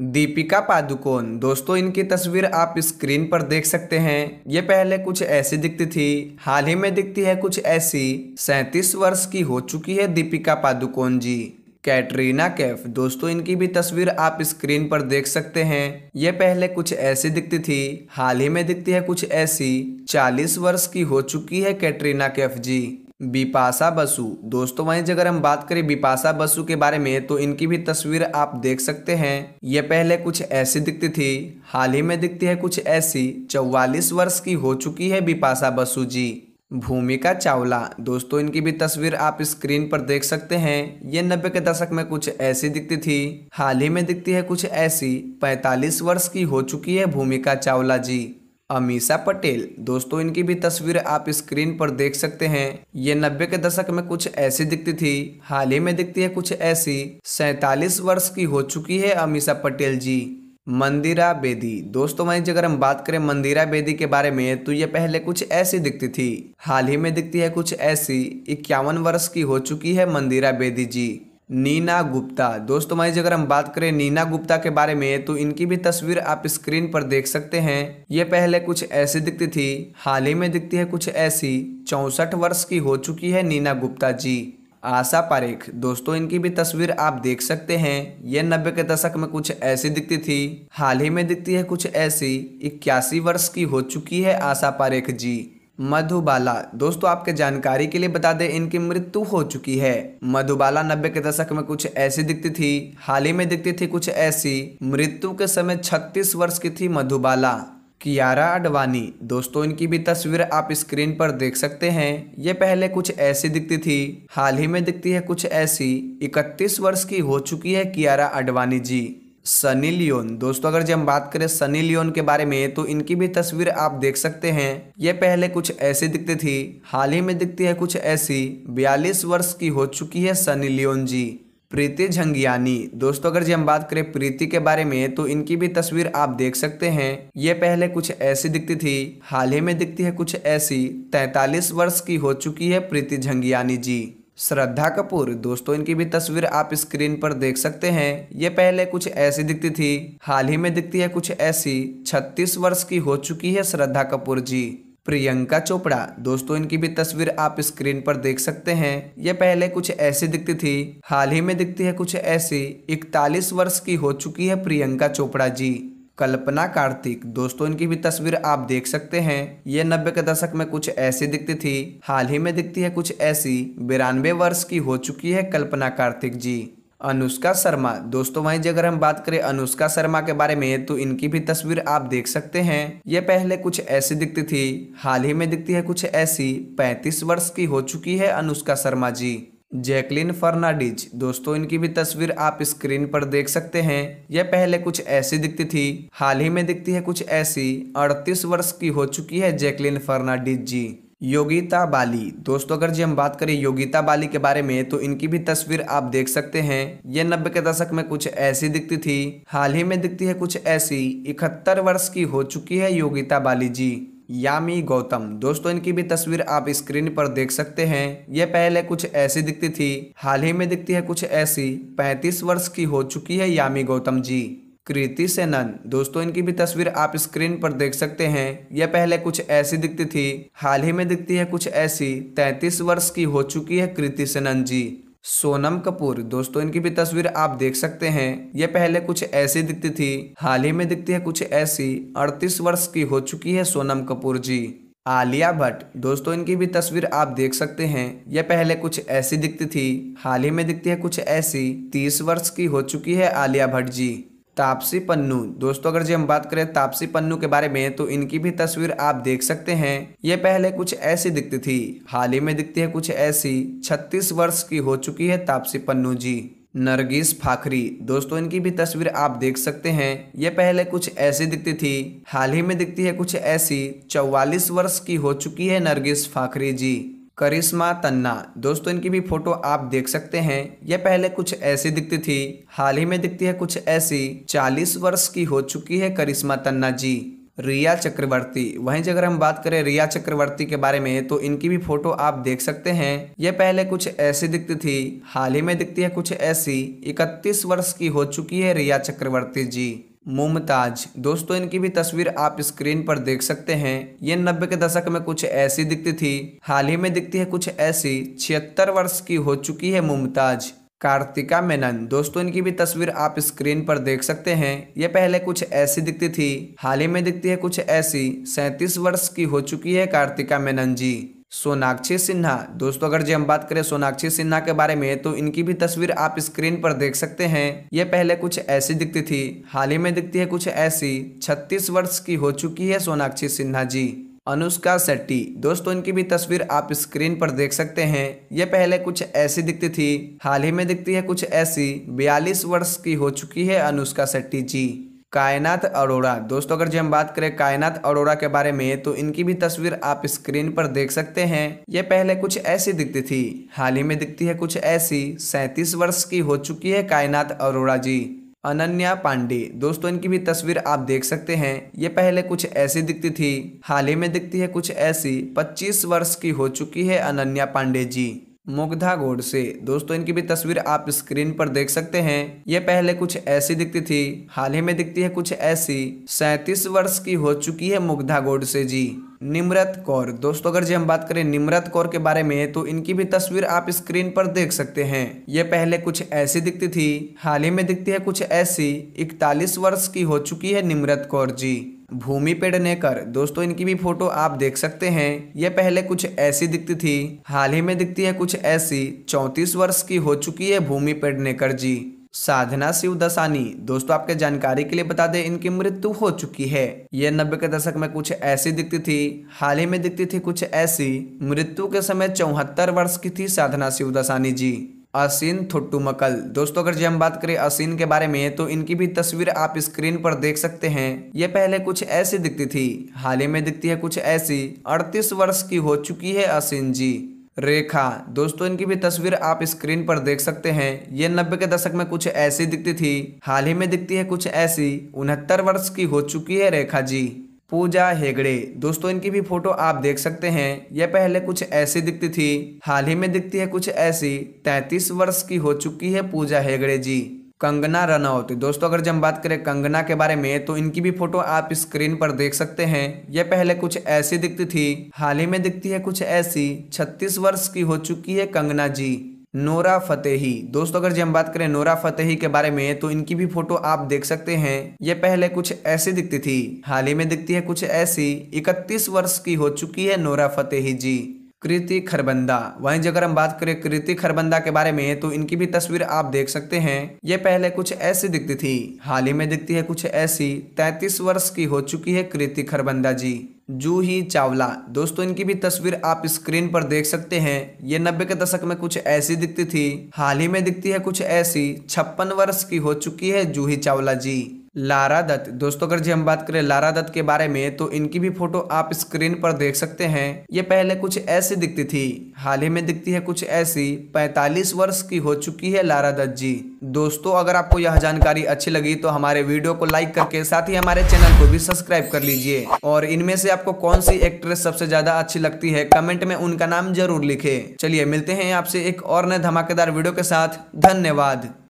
दीपिका पादुकोण दोस्तों इनकी तस्वीर आप स्क्रीन पर देख सकते हैं ये पहले कुछ ऐसी दिखती थी हाल ही में दिखती है कुछ ऐसी सैतीस वर्ष की हो चुकी है दीपिका पादुकोण जी कैटरीना कैफ दोस्तों इनकी भी तस्वीर आप स्क्रीन पर देख सकते हैं ये पहले कुछ ऐसी दिखती थी हाल ही में दिखती है कुछ ऐसी 40 वर्ष की हो चुकी है कैटरीना कैफ जी बिपाशा बसु दोस्तों वहीं जगह हम बात करें बिपाशा बसु के बारे में तो इनकी भी तस्वीर आप देख सकते हैं ये पहले कुछ ऐसी दिखती थी हाल ही में दिखती है कुछ ऐसी चौवालीस वर्ष की हो चुकी है बिपाशा बसु जी भूमिका चावला दोस्तों इनकी भी तस्वीर आप स्क्रीन पर देख सकते हैं ये नब्बे के दशक में कुछ ऐसी दिखती थी हाल ही में दिखती है कुछ ऐसी 45 वर्ष की हो चुकी है भूमिका चावला जी अमीशा पटेल दोस्तों इनकी भी तस्वीर आप स्क्रीन पर देख सकते हैं ये नब्बे के दशक में कुछ ऐसी दिखती थी हाल ही में दिखती है कुछ ऐसी सैतालीस वर्ष की हो चुकी है अमीशा पटेल जी मंदिरा बेदी दोस्तों वहीं अगर हम बात करें मंदिरा बेदी के बारे में तो ये पहले कुछ ऐसी दिखती थी हाल ही में दिखती है कुछ ऐसी इक्यावन वर्ष की हो चुकी है मंदिरा बेदी जी नीना गुप्ता दोस्तों वहीं अगर हम बात करें नीना गुप्ता के बारे में तो इनकी भी तस्वीर आप स्क्रीन पर देख सकते हैं ये पहले कुछ ऐसी दिखती थी हाल ही में दिखती है कुछ ऐसी चौंसठ वर्ष की हो चुकी है नीना गुप्ता जी आशा पारेख दोस्तों इनकी भी तस्वीर आप देख सकते हैं ये नब्बे के दशक में कुछ ऐसी दिखती थी हाल ही में दिखती है कुछ ऐसी इक्यासी वर्ष की हो चुकी है आशा पारेख जी मधुबाला दोस्तों आपके जानकारी के लिए बता दें इनकी मृत्यु हो चुकी है मधुबाला नब्बे के दशक में कुछ ऐसी दिखती थी हाल ही में दिखती थी कुछ ऐसी मृत्यु के समय 36 वर्ष की थी मधुबाला कियारा अडवाणी दोस्तों इनकी भी तस्वीर आप स्क्रीन पर देख सकते हैं ये पहले कुछ ऐसी दिखती थी हाल ही में दिखती है कुछ ऐसी इकतीस वर्ष की हो चुकी है कियारा अडवाणी जी सनी लियोन दोस्तों अगर जब हम बात करें सनी लियोन के बारे में तो इनकी भी तस्वीर आप देख सकते हैं ये पहले कुछ ऐसी दिखती थी हाल ही में दिखती है कुछ ऐसी बयालीस वर्ष की हो चुकी है सनी लियोन जी प्रीति झंगियानी दोस्तों अगर जब हम बात करें प्रीति के बारे में तो इनकी भी तस्वीर आप देख सकते हैं ये पहले कुछ ऐसी दिखती थी हाल ही में दिखती है कुछ ऐसी 43 वर्ष की हो चुकी है प्रीति झंगियानी जी श्रद्धा कपूर दोस्तों इनकी भी तस्वीर आप स्क्रीन पर देख सकते हैं ये पहले कुछ ऐसी दिखती थी हाल ही में दिखती है कुछ ऐसी 36 वर्ष की हो चुकी है श्रद्धा कपूर जी प्रियंका चोपड़ा दोस्तों इनकी भी तस्वीर आप स्क्रीन पर देख सकते हैं ये पहले कुछ ऐसी दिखती थी हाल ही में दिखती है कुछ ऐसी इकतालीस वर्ष की हो चुकी है प्रियंका चोपड़ा जी कल्पना कार्तिक दोस्तों इनकी भी तस्वीर आप देख सकते हैं ये नब्बे के दशक में कुछ ऐसी दिखती थी हाल ही में दिखती है कुछ ऐसी बिरानवे वर्ष की हो चुकी है कल्पना कार्तिक जी अनुष्का शर्मा दोस्तों वहीं अगर हम बात करें अनुष्का शर्मा के बारे में तो इनकी भी तस्वीर आप देख सकते हैं ये पहले कुछ ऐसी दिखती थी हाल ही में दिखती है कुछ ऐसी 35 वर्ष की हो चुकी है अनुष्का शर्मा जी जैकलिन फर्नाडिज दोस्तों इनकी भी तस्वीर आप स्क्रीन पर देख सकते हैं यह पहले कुछ ऐसी दिखती थी हाल ही में दिखती है कुछ ऐसी 38 वर्ष की हो चुकी है जैकलिन फर्नाडिज जी योगिता बाली दोस्तों अगर जी हम बात करें योगिता बाली के बारे में तो इनकी भी तस्वीर आप देख सकते हैं ये नब्बे के दशक में कुछ ऐसी दिखती थी हाल ही में दिखती है कुछ ऐसी इकहत्तर वर्ष की हो चुकी है योगिता बाली जी यामी गौतम दोस्तों इनकी भी तस्वीर आप स्क्रीन पर देख सकते हैं ये पहले कुछ ऐसी दिखती थी हाल ही में दिखती है कुछ ऐसी 35 वर्ष की हो चुकी है यामी गौतम जी कृति सेनन दोस्तों इनकी भी तस्वीर आप स्क्रीन पर देख सकते हैं यह पहले कुछ ऐसी दिखती थी हाल ही में दिखती है कुछ ऐसी 33 वर्ष की हो चुकी है कृति सेनन जी सोनम कपूर दोस्तों इनकी भी तस्वीर आप देख सकते हैं ये पहले कुछ ऐसी दिखती थी हाल ही में दिखती है कुछ ऐसी अड़तीस वर्ष की हो चुकी है सोनम कपूर जी आलिया भट्ट दोस्तों इनकी भी तस्वीर आप देख सकते हैं यह पहले कुछ ऐसी दिखती थी हाल ही में दिखती है कुछ ऐसी तीस वर्ष की हो चुकी है आलिया भट्ट जी तापसी पन्नू दोस्तों अगर जी हम बात करें तापसी पन्नू के बारे में तो इनकी भी तस्वीर आप देख सकते हैं ये पहले कुछ ऐसी दिखती थी हाल ही में दिखती है कुछ ऐसी 36 वर्ष की हो चुकी है तापसी पन्नू जी नरगिस फाखरी दोस्तों इनकी भी तस्वीर आप देख सकते हैं ये पहले कुछ ऐसी दिखती थी हाल ही में दिखती है कुछ ऐसी चौवालीस वर्ष की हो चुकी है नरगिस फाखरी जी करिश्मा तन्ना दोस्तों इनकी भी फोटो आप देख सकते हैं यह पहले कुछ ऐसी दिखती थी हाल ही में दिखती है कुछ ऐसी 40 वर्ष की हो चुकी है करिश्मा तन्ना जी रिया चक्रवर्ती वहीं अगर हम बात करें रिया चक्रवर्ती के बारे में तो इनकी भी फोटो आप देख सकते हैं यह पहले कुछ ऐसी दिखती थी हाल ही में दिखती है कुछ ऐसी 31 वर्ष की हो चुकी है रिया चक्रवर्ती जी मुमताज दोस्तों इनकी भी तस्वीर आप स्क्रीन पर देख सकते हैं ये नब्बे के दशक में कुछ ऐसी दिखती थी हाल ही में दिखती है कुछ ऐसी छिहत्तर वर्ष की हो चुकी है मुमताज कार्तिका मेनन दोस्तों इनकी भी तस्वीर आप स्क्रीन पर देख सकते हैं ये पहले कुछ ऐसी दिखती थी हाल ही में दिखती है कुछ ऐसी सैंतीस वर्ष की हो चुकी है कार्तिका मेनन जी सोनाक्षी सिन्हा दोस्तों अगर जी हम बात करें सोनाक्षी सिन्हा के बारे में तो इनकी भी तस्वीर आप स्क्रीन पर देख सकते हैं ये पहले कुछ ऐसी दिखती थी हाल ही में दिखती है कुछ ऐसी छत्तीस वर्ष की हो चुकी है सोनाक्षी सिन्हा जी अनुष्का शेट्टी दोस्तों इनकी भी तस्वीर आप स्क्रीन पर देख सकते हैं ये पहले कुछ ऐसी दिखती थी हाल ही में दिखती है कुछ ऐसी बयालीस वर्ष की हो चुकी है अनुष्का शेट्टी जी कायनात अरोड़ा दोस्तों अगर जो हम बात करें कायनात अरोड़ा के बारे में तो इनकी भी तस्वीर आप स्क्रीन पर देख सकते हैं ये पहले कुछ ऐसी दिखती थी हाल ही में दिखती है कुछ ऐसी सैंतीस वर्ष की हो चुकी है कायनात अरोड़ा जी अनन्या पांडे दोस्तों इनकी भी तस्वीर आप देख सकते हैं ये पहले कुछ ऐसी दिखती थी हाल ही में दिखती है कुछ ऐसी 25 वर्ष की हो चुकी है अनन्या पांडे जी मुग्धा गोड से दोस्तों इनकी भी तस्वीर आप स्क्रीन पर देख सकते हैं ये पहले कुछ ऐसी दिखती थी हाल ही में दिखती है कुछ ऐसी सैतीस वर्ष की हो चुकी है मुग्धा गोड से जी निम्रत कौर दोस्तों अगर जी हम बात करें निम्रत कौर के बारे में तो इनकी भी तस्वीर आप स्क्रीन पर देख सकते हैं ये पहले कुछ ऐसी दिखती थी हाल ही में दिखती है कुछ ऐसी इकतालीस वर्ष की हो चुकी है निम्रत कौर जी भूमि पेड़नेकर दोस्तों इनकी भी फोटो आप देख सकते हैं ये पहले कुछ ऐसी दिखती थी हाल ही में दिखती है कुछ ऐसी चौतीस वर्ष की हो चुकी है भूमि पेड़नेकर जी साधना शिव दसानी दोस्तों आपके जानकारी के लिए बता दें इनकी मृत्यु हो चुकी है ये नब्बे के दशक में कुछ ऐसी दिखती थी हाल ही में दिखती थी कुछ ऐसी मृत्यु के समय चौहत्तर वर्ष की थी साधना शिव दसानी जी असिन थोट्टुमकल दोस्तों अगर जब हम बात करें असिन के बारे में तो इनकी भी तस्वीर आप स्क्रीन पर देख सकते हैं ये पहले कुछ ऐसी दिखती थी हाल ही में दिखती है कुछ ऐसी अड़तीस वर्ष की हो चुकी है असिन जी रेखा दोस्तों इनकी भी तस्वीर आप स्क्रीन पर देख सकते हैं ये नब्बे के दशक में कुछ ऐसी दिखती थी हाल ही में दिखती है कुछ ऐसी उनहत्तर वर्ष की हो चुकी है रेखा जी पूजा हेगड़े दोस्तों इनकी भी फोटो आप देख सकते हैं यह पहले कुछ ऐसी दिखती थी हाल ही में दिखती है कुछ ऐसी तैतीस वर्ष की हो चुकी है पूजा हेगड़े जी कंगना रनौत दोस्तों अगर जब बात करें कंगना के बारे में तो इनकी भी फोटो आप स्क्रीन पर देख सकते हैं यह पहले कुछ ऐसी दिखती थी हाल ही में दिखती है कुछ ऐसी 36 वर्ष की हो चुकी है कंगना जी नोरा फतेही दोस्तों अगर जी हम बात करें नोरा फतेही के बारे में तो इनकी भी फोटो आप देख सकते हैं ये पहले कुछ ऐसी दिखती थी हाल ही में दिखती है कुछ ऐसी इकतीस वर्ष की हो चुकी है नोरा फतेही जी कृति खरबंदा वहीं जगह हम बात करें कृति खरबंदा के बारे में तो इनकी भी तस्वीर आप देख सकते हैं ये पहले कुछ ऐसी दिखती थी हाल ही में दिखती है कुछ ऐसी तैतीस वर्ष की हो चुकी है कृति खरबंदा जी जूही चावला दोस्तों इनकी भी तस्वीर आप स्क्रीन पर देख सकते हैं ये नब्बे के दशक में कुछ ऐसी दिखती थी हाल ही में दिखती है कुछ ऐसी छप्पन वर्ष की हो चुकी है जूही चावला जी लारा दत्त दोस्तों अगर जी हम बात करें लारा दत्त के बारे में तो इनकी भी फोटो आप स्क्रीन पर देख सकते हैं ये पहले कुछ ऐसी दिखती थी हाल ही में दिखती है कुछ ऐसी 45 वर्ष की हो चुकी है लारा दत्त जी दोस्तों अगर आपको यह जानकारी अच्छी लगी तो हमारे वीडियो को लाइक करके साथ ही हमारे चैनल को भी सब्सक्राइब कर लीजिए और इनमें से आपको कौन सी एक्ट्रेस सबसे ज्यादा अच्छी लगती है कमेंट में उनका नाम जरूर लिखे चलिए मिलते हैं आपसे एक और नए धमाकेदार वीडियो के साथ धन्यवाद